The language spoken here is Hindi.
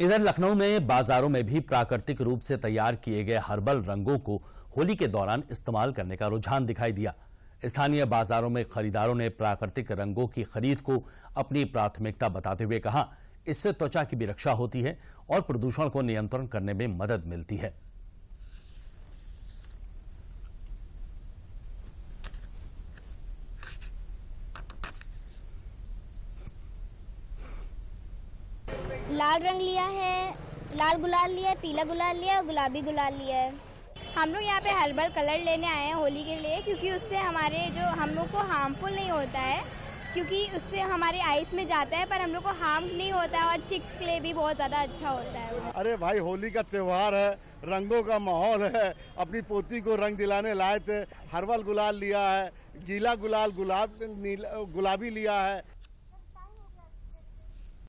इधर लखनऊ में बाजारों में भी प्राकृतिक रूप से तैयार किए गए हर्बल रंगों को होली के दौरान इस्तेमाल करने का रुझान दिखाई दिया स्थानीय बाजारों में खरीदारों ने प्राकृतिक रंगों की खरीद को अपनी प्राथमिकता बताते हुए कहा इससे त्वचा की भी रक्षा होती है और प्रदूषण को नियंत्रण करने में मदद मिलती है लाल रंग लिया है लाल गुलाल लिया है पीला गुलाल लिया है और गुलाबी गुलाल लिया है हम लोग यहाँ पे हर्बल कलर लेने आए हैं होली के लिए क्योंकि उससे हमारे जो हम लोग को हार्मफुल नहीं होता है क्योंकि उससे हमारे आइस में जाता है पर हम लोग को हार्म नहीं होता है और चिक्स के लिए भी बहुत ज़्यादा अच्छा होता है अरे भाई होली का त्यौहार है रंगों का माहौल है अपनी पोती को रंग दिलाने लाए थे हर्बल गुलाल लिया है गीला गुलाल गुलाब गुलाबी लिया है